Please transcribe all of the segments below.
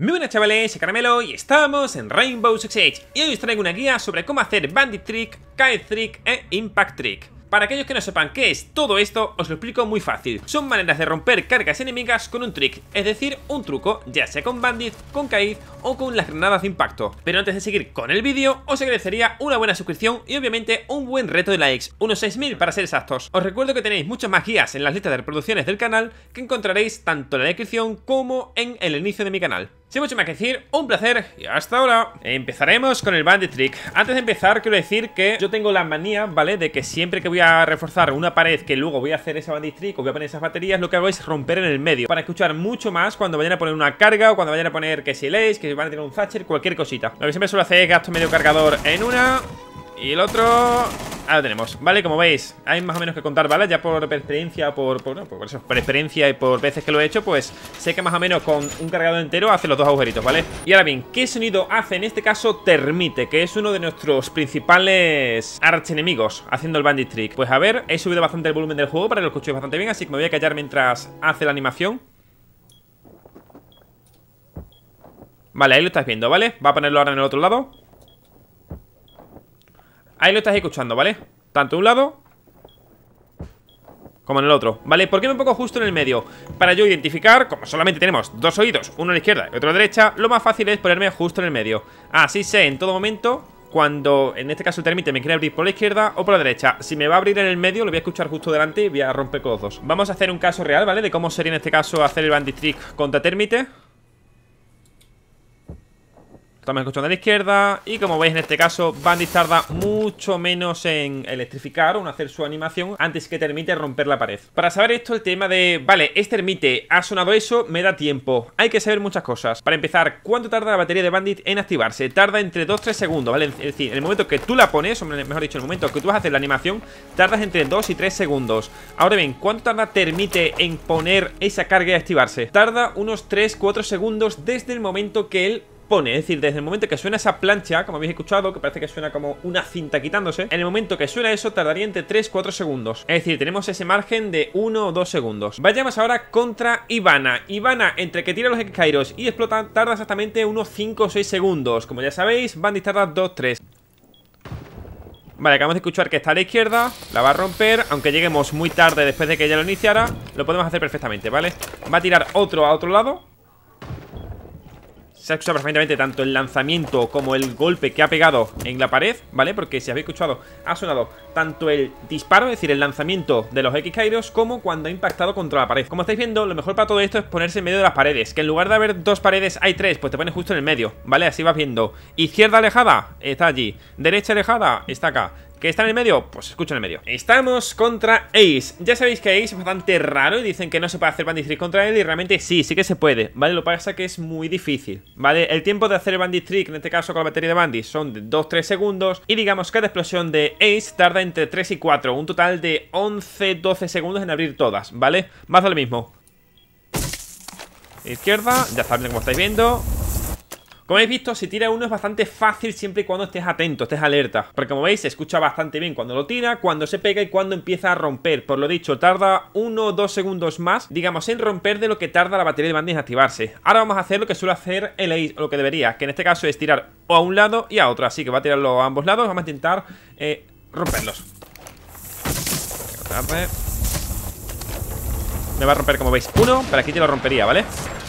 Muy buenas chavales, soy Caramelo y estamos en Rainbow Six Siege y hoy os traigo una guía sobre cómo hacer Bandit Trick, Kite Trick e Impact Trick. Para aquellos que no sepan qué es todo esto, os lo explico muy fácil. Son maneras de romper cargas enemigas con un trick, es decir, un truco, ya sea con Bandit, con kaiz o con las granadas de impacto. Pero antes de seguir con el vídeo, os agradecería una buena suscripción y obviamente un buen reto de likes, unos 6.000 para ser exactos. Os recuerdo que tenéis muchas más guías en las listas de reproducciones del canal que encontraréis tanto en la descripción como en el inicio de mi canal. Sin mucho más que decir, un placer y hasta ahora. Empezaremos con el Bandit Trick. Antes de empezar, quiero decir que yo tengo la manía, ¿vale? De que siempre que voy a reforzar una pared que luego voy a hacer ese Bandit Trick o voy a poner esas baterías, lo que hago es romper en el medio para escuchar mucho más cuando vayan a poner una carga o cuando vayan a poner que si leis, que van a tener un Thatcher, cualquier cosita. Lo que siempre suelo hacer es gasto medio cargador en una y el otro ahora lo tenemos Vale, como veis, hay más o menos que contar ¿vale? Ya por experiencia, por, por, eso, por y por veces que lo he hecho Pues sé que más o menos con un cargado entero hace los dos agujeritos, ¿vale? Y ahora bien, ¿qué sonido hace en este caso Termite? Que es uno de nuestros principales archenemigos haciendo el bandit trick Pues a ver, he subido bastante el volumen del juego para que lo escuchéis bastante bien Así que me voy a callar mientras hace la animación Vale, ahí lo estás viendo, ¿vale? Va a ponerlo ahora en el otro lado Ahí lo estás escuchando, ¿vale? Tanto en un lado como en el otro, ¿vale? ¿Por qué me pongo justo en el medio? Para yo identificar, como solamente tenemos dos oídos, uno a la izquierda y otro a la derecha, lo más fácil es ponerme justo en el medio. Así sé en todo momento cuando, en este caso el térmite me quiere abrir por la izquierda o por la derecha. Si me va a abrir en el medio, lo voy a escuchar justo delante y voy a romper con los dos. Vamos a hacer un caso real, ¿vale? De cómo sería en este caso hacer el bandit trick contra térmite. Estamos el colchón de la izquierda y como veis en este caso Bandit tarda mucho menos en electrificar o en hacer su animación antes que termine romper la pared. Para saber esto el tema de, vale, este termite, ha sonado eso, me da tiempo. Hay que saber muchas cosas. Para empezar, ¿cuánto tarda la batería de Bandit en activarse? Tarda entre 2-3 segundos, ¿vale? Es decir, en el momento que tú la pones, o mejor dicho, en el momento que tú vas a hacer la animación, tardas entre 2 y 3 segundos. Ahora bien, ¿cuánto tarda Termite en poner esa carga y activarse? Tarda unos 3-4 segundos desde el momento que él es decir, desde el momento que suena esa plancha, como habéis escuchado, que parece que suena como una cinta quitándose, en el momento que suena eso tardaría entre 3-4 segundos. Es decir, tenemos ese margen de 1 o 2 segundos. Vayamos ahora contra Ivana. Ivana, entre que tira los Kairos y explota, tarda exactamente unos 5 o 6 segundos. Como ya sabéis, van Bandit tarda 2-3. Vale, acabamos de escuchar que está a la izquierda La va a romper, aunque lleguemos muy tarde Después de que ella lo iniciara, lo podemos hacer perfectamente, ¿vale? Va a tirar otro a otro lado se ha escuchado perfectamente tanto el lanzamiento como el golpe que ha pegado en la pared, ¿vale? Porque si habéis escuchado, ha sonado tanto el disparo, es decir, el lanzamiento de los X como cuando ha impactado contra la pared. Como estáis viendo, lo mejor para todo esto es ponerse en medio de las paredes, que en lugar de haber dos paredes hay tres, pues te pones justo en el medio, ¿vale? Así vas viendo. Izquierda alejada, está allí. Derecha alejada, está acá. ¿Que está en el medio? Pues escucha en el medio. Estamos contra Ace. Ya sabéis que Ace es bastante raro y dicen que no se puede hacer Bandit Trick contra él y realmente sí, sí que se puede, ¿vale? Lo que pasa que es muy difícil, ¿vale? El tiempo de hacer el Bandit Trick, en este caso con la batería de Bandit, son de 2-3 segundos y digamos que la explosión de Ace tarda entre 3 y 4, un total de 11-12 segundos en abrir todas, ¿vale? Más de lo mismo. Izquierda, ya saben como estáis viendo como habéis visto, si tira uno es bastante fácil siempre y cuando estés atento, estés alerta. Porque como veis, se escucha bastante bien cuando lo tira, cuando se pega y cuando empieza a romper. Por lo dicho, tarda uno o dos segundos más, digamos, en romper de lo que tarda la batería de banda en activarse. Ahora vamos a hacer lo que suele hacer el Ace, o lo que debería, que en este caso es tirar o a un lado y a otro. Así que va a tirarlo a ambos lados, vamos a intentar eh, romperlos. Me va a romper, como veis, uno, pero aquí te lo rompería, ¿vale? vale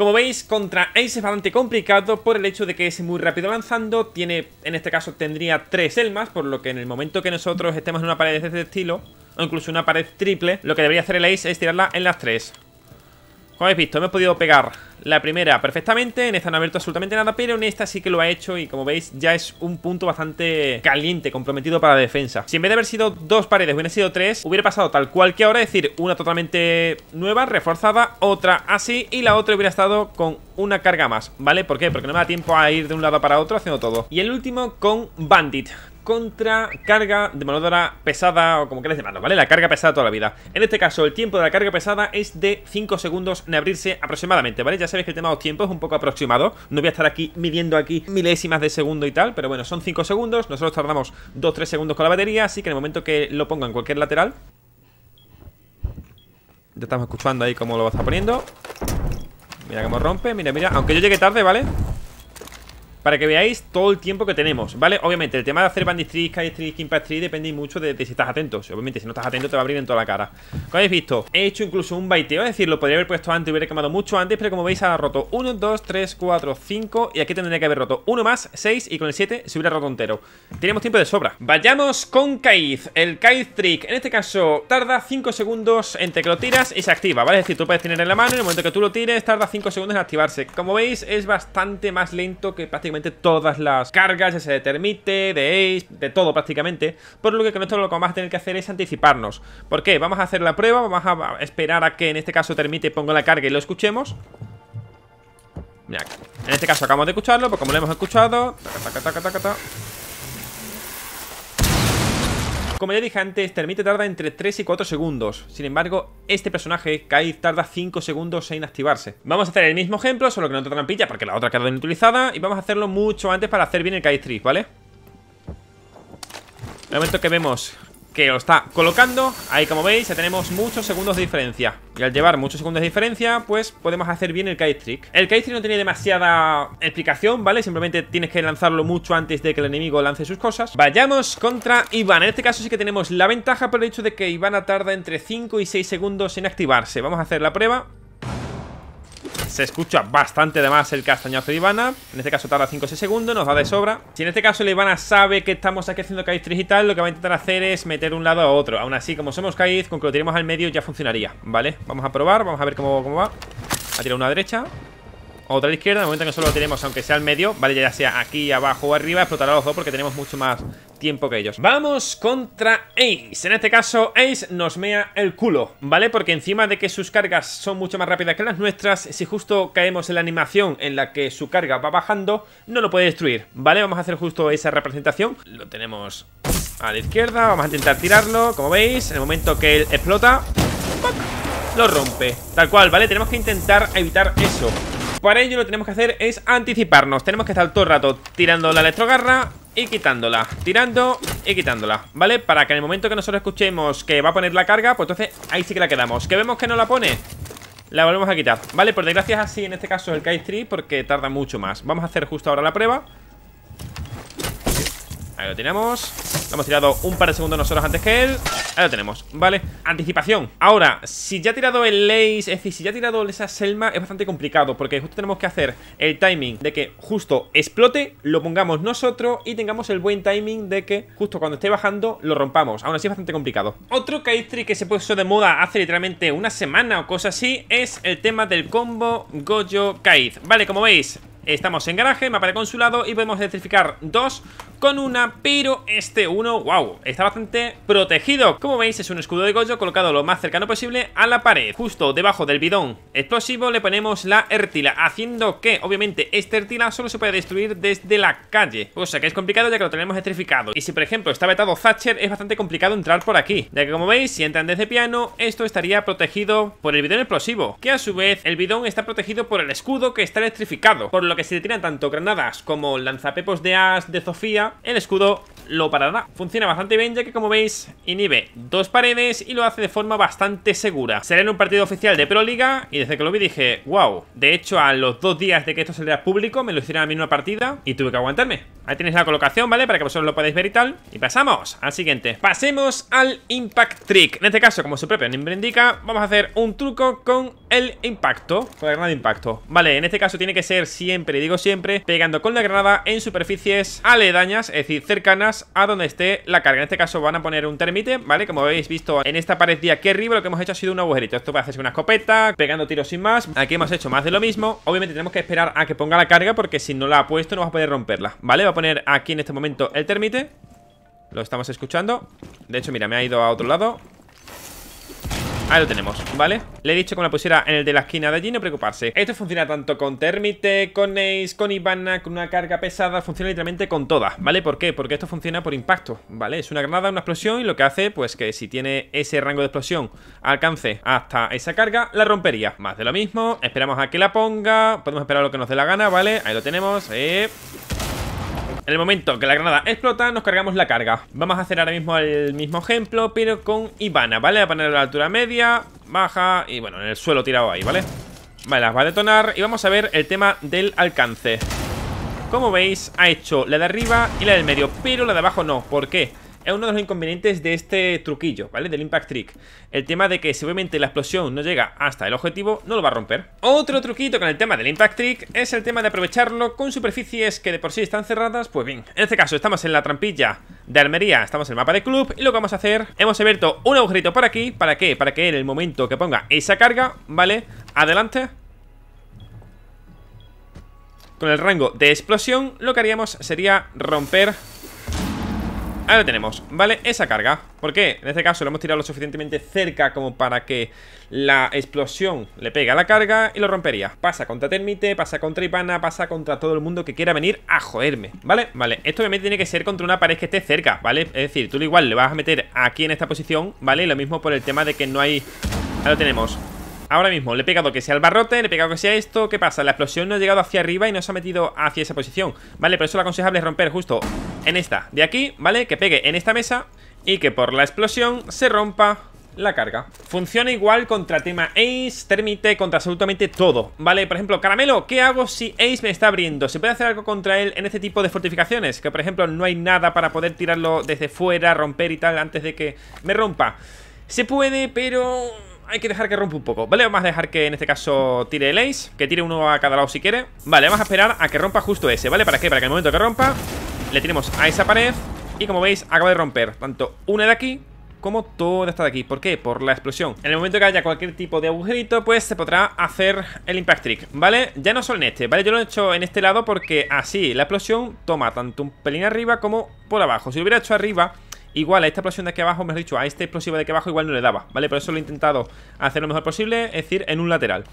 como veis, contra Ace es bastante complicado por el hecho de que es muy rápido avanzando, tiene, en este caso tendría tres elmas, por lo que en el momento que nosotros estemos en una pared de este estilo, o incluso una pared triple, lo que debería hacer el Ace es tirarla en las tres. Como habéis visto, me he podido pegar la primera perfectamente, en esta no ha abierto absolutamente nada, pero en esta sí que lo ha hecho y como veis ya es un punto bastante caliente, comprometido para la defensa. Si en vez de haber sido dos paredes hubiera sido tres, hubiera pasado tal cual que ahora, es decir, una totalmente nueva, reforzada, otra así y la otra hubiera estado con una carga más, ¿vale? ¿Por qué? Porque no me da tiempo a ir de un lado para otro haciendo todo. Y el último con Bandit contra carga de pesada o como queráis llamarlo, ¿vale? La carga pesada toda la vida. En este caso, el tiempo de la carga pesada es de 5 segundos en abrirse aproximadamente, ¿vale? Ya sabéis que el tema de los tiempos es un poco aproximado. No voy a estar aquí midiendo aquí milésimas de segundo y tal, pero bueno, son 5 segundos. Nosotros tardamos 2-3 segundos con la batería, así que en el momento que lo ponga en cualquier lateral... Ya estamos escuchando ahí cómo lo va a estar poniendo. Mira cómo rompe, mira, mira. Aunque yo llegue tarde, ¿vale? vale para que veáis todo el tiempo que tenemos, ¿vale? Obviamente, el tema de hacer Trick Impact Trick depende mucho de, si estás atento. Obviamente, si no estás atento, te va a abrir en toda la cara. Como habéis visto, he hecho incluso un baiteo, es decir, lo podría haber puesto antes, y hubiera quemado mucho antes, pero como veis, ha roto 1, 2, 3, 4, 5. Y aquí tendría que haber roto uno más, 6, y con el 7 se hubiera roto entero. Tenemos tiempo de sobra. Vayamos con Kaiz, el Kaiz Trick. En este caso, tarda 5 segundos entre que lo tiras y se activa, ¿vale? Es decir, tú puedes tener en la mano, Y en el momento que tú lo tires, tarda 5 segundos en activarse. Como veis, es bastante más lento que prácticamente todas las cargas, ya sea de termite, de ace, de todo prácticamente. Por lo que con esto lo que vamos a tener que hacer es anticiparnos. ¿Por qué? Vamos a hacer la prueba, vamos a esperar a que en este caso termite ponga la carga y lo escuchemos. Mira, en este caso acabamos de escucharlo, pues como lo hemos escuchado... Taca, como ya dije antes, Termite tarda entre 3 y 4 segundos. Sin embargo, este personaje, Kai, tarda 5 segundos en activarse. Vamos a hacer el mismo ejemplo, solo que no otra trampilla porque la otra queda inutilizada. Y vamos a hacerlo mucho antes para hacer bien el Kai 3, ¿vale? el momento que vemos que lo está colocando Ahí como veis ya tenemos muchos segundos de diferencia Y al llevar muchos segundos de diferencia Pues podemos hacer bien el kite trick El kite trick no tiene demasiada explicación, ¿vale? Simplemente tienes que lanzarlo mucho antes de que el enemigo lance sus cosas Vayamos contra Iván En este caso sí que tenemos la ventaja por el hecho de que Ivana tarda entre 5 y 6 segundos en activarse Vamos a hacer la prueba se escucha bastante de más el castañazo de Ivana. En este caso tarda 5 o 6 segundos, nos da de sobra. Si en este caso la Ivana sabe que estamos aquí haciendo caíz digital lo que va a intentar hacer es meter un lado a otro. Aún así, como somos caíz, con que lo tiremos al medio ya funcionaría, ¿vale? Vamos a probar, vamos a ver cómo, cómo va. a tirado una derecha. Otra a la izquierda, en el momento que solo lo tenemos, aunque sea al medio, ¿vale? Ya sea aquí, abajo o arriba, explotará los dos porque tenemos mucho más tiempo que ellos Vamos contra Ace En este caso, Ace nos mea el culo, ¿vale? Porque encima de que sus cargas son mucho más rápidas que las nuestras Si justo caemos en la animación en la que su carga va bajando No lo puede destruir, ¿vale? Vamos a hacer justo esa representación Lo tenemos a la izquierda Vamos a intentar tirarlo, como veis En el momento que él explota Lo rompe, tal cual, ¿vale? Tenemos que intentar evitar eso para ello lo que tenemos que hacer es anticiparnos Tenemos que estar todo el rato tirando la electrogarra y quitándola Tirando y quitándola, ¿vale? Para que en el momento que nosotros escuchemos que va a poner la carga Pues entonces ahí sí que la quedamos Que vemos que no la pone La volvemos a quitar, ¿vale? Por desgracia es así en este caso el Kite 3 Porque tarda mucho más Vamos a hacer justo ahora la prueba Ahí lo tenemos Lo hemos tirado un par de segundos nosotros antes que él Ahí lo tenemos, ¿vale? Anticipación Ahora, si ya ha tirado el Lace Es decir, si ya ha tirado esa Selma Es bastante complicado Porque justo tenemos que hacer el timing De que justo explote Lo pongamos nosotros Y tengamos el buen timing De que justo cuando esté bajando Lo rompamos Aún así es bastante complicado Otro Kaistri que se puso de moda Hace literalmente una semana o cosa así Es el tema del combo Gojo kaiz Vale, como veis Estamos en garaje, mapa de consulado y podemos electrificar dos con una, pero este uno, wow, está bastante protegido. Como veis, es un escudo de goyo colocado lo más cercano posible a la pared. Justo debajo del bidón explosivo le ponemos la Ertila, haciendo que, obviamente, este Ertila solo se puede destruir desde la calle. O sea que es complicado ya que lo tenemos electrificado. Y si, por ejemplo, está vetado Thatcher, es bastante complicado entrar por aquí. Ya que, como veis, si entran desde piano, esto estaría protegido por el bidón explosivo, que a su vez, el bidón está protegido por el escudo que está electrificado lo que se tiran tanto granadas como lanzapepos de as de Sofía, el escudo lo parará. Funciona bastante bien ya que como veis inhibe dos paredes y lo hace de forma bastante segura. Será en un partido oficial de Proliga, y desde que lo vi dije, wow. De hecho a los dos días de que esto saliera público me lo hicieron a mí en una partida y tuve que aguantarme. Ahí tenéis la colocación, ¿vale? Para que vosotros lo podáis ver y tal. Y pasamos al siguiente. Pasemos al Impact Trick. En este caso, como su propio nombre indica, vamos a hacer un truco con el impacto. Con la granada de impacto. Vale, en este caso tiene que ser siempre, digo siempre, pegando con la granada en superficies aledañas, es decir, cercanas a donde esté la carga. En este caso van a poner un termite, ¿vale? Como habéis visto en esta pared de aquí arriba, lo que hemos hecho ha sido un agujerito. Esto va a hacerse una escopeta, pegando tiros sin más. Aquí hemos hecho más de lo mismo. Obviamente tenemos que esperar a que ponga la carga porque si no la ha puesto no va a poder romperla, ¿vale? Va a poner aquí en este momento el termite. Lo estamos escuchando. De hecho, mira, me ha ido a otro lado. Ahí lo tenemos, ¿vale? Le he dicho que me la pusiera en el de la esquina de allí, no preocuparse Esto funciona tanto con Termite, con Ace, con Ivana, con una carga pesada Funciona literalmente con todas, ¿vale? ¿Por qué? Porque esto funciona por impacto, ¿vale? Es una granada, una explosión y lo que hace, pues que si tiene ese rango de explosión alcance hasta esa carga, la rompería Más de lo mismo, esperamos a que la ponga Podemos esperar lo que nos dé la gana, ¿vale? Ahí lo tenemos, eh... En el momento que la granada explota, nos cargamos la carga. Vamos a hacer ahora mismo el mismo ejemplo, pero con Ivana, ¿vale? a poner la altura media, baja y bueno, en el suelo tirado ahí, ¿vale? Vale, las va a detonar y vamos a ver el tema del alcance. Como veis, ha hecho la de arriba y la del medio, pero la de abajo no. ¿Por qué? es uno de los inconvenientes de este truquillo, ¿vale? Del Impact Trick. El tema de que si obviamente la explosión no llega hasta el objetivo, no lo va a romper. Otro truquito con el tema del Impact Trick es el tema de aprovecharlo con superficies que de por sí están cerradas, pues bien. En este caso estamos en la trampilla de armería, estamos en el mapa de club y lo que vamos a hacer, hemos abierto un agujerito por aquí, ¿para qué? Para que en el momento que ponga esa carga, ¿vale? Adelante, con el rango de explosión lo que haríamos sería romper Ahí lo tenemos, ¿vale? Esa carga ¿Por qué? En este caso lo hemos tirado lo suficientemente cerca Como para que la explosión le pegue a la carga y lo rompería Pasa contra Termite, pasa contra Ipana Pasa contra todo el mundo que quiera venir a joderme ¿Vale? Vale, esto obviamente tiene que ser contra una pared que esté cerca ¿Vale? Es decir, tú igual le vas a meter aquí en esta posición ¿Vale? lo mismo por el tema de que no hay... Ahí lo tenemos ahora mismo le he pegado que sea el barrote, le he pegado que sea esto, ¿qué pasa? La explosión no ha llegado hacia arriba y no se ha metido hacia esa posición, ¿vale? Por eso lo aconsejable es romper justo en esta de aquí, ¿vale? Que pegue en esta mesa y que por la explosión se rompa la carga Funciona igual contra tema Ace, Termite, contra absolutamente todo Vale, por ejemplo, Caramelo, ¿qué hago si Ace me está abriendo? ¿Se puede hacer algo contra él en este tipo de fortificaciones? Que por ejemplo no hay nada para poder tirarlo desde fuera, romper y tal antes de que me rompa Se puede, pero hay que dejar que rompa un poco Vale, vamos a dejar que en este caso tire el Ace Que tire uno a cada lado si quiere Vale, vamos a esperar a que rompa justo ese, ¿vale? ¿Para qué? Para que el momento que rompa le tenemos a esa pared y como veis acaba de romper tanto una de aquí como toda esta de aquí. ¿Por qué? Por la explosión. En el momento que haya cualquier tipo de agujerito, pues se podrá hacer el Impact Trick, ¿vale? Ya no solo en este, ¿vale? Yo lo he hecho en este lado porque así la explosión toma tanto un pelín arriba como por abajo. Si lo hubiera hecho arriba, igual a esta explosión de aquí abajo, me mejor dicho, a esta explosiva de aquí abajo igual no le daba, ¿vale? Por eso lo he intentado hacer lo mejor posible, es decir, en un lateral.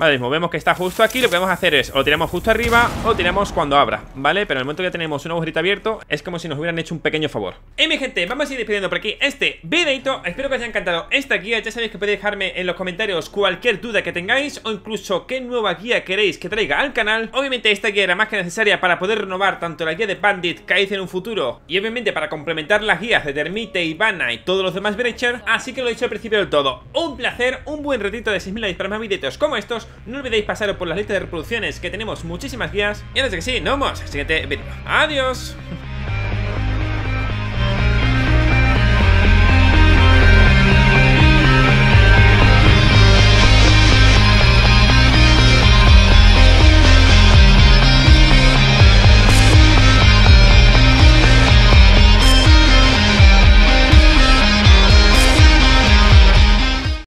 Vale, vemos que está justo aquí Lo que vamos a hacer es o tiramos justo arriba O tiramos cuando abra, ¿vale? Pero en el momento que tenemos un agujerito abierto Es como si nos hubieran hecho un pequeño favor Y mi gente, vamos a ir despidiendo por aquí este videito Espero que os haya encantado esta guía Ya sabéis que podéis dejarme en los comentarios cualquier duda que tengáis O incluso qué nueva guía queréis que traiga al canal Obviamente esta guía era más que necesaria para poder renovar tanto la guía de Bandit que hice en un futuro Y obviamente para complementar las guías de Termite, Ivana y todos los demás Breacher Así que lo he dicho al principio del todo Un placer, un buen retrito de 6.000 likes para más videos como estos no olvidéis pasaros por las listas de reproducciones que tenemos muchísimas guías. Y antes de que sí, nos vemos en el siguiente vídeo. ¡Adiós!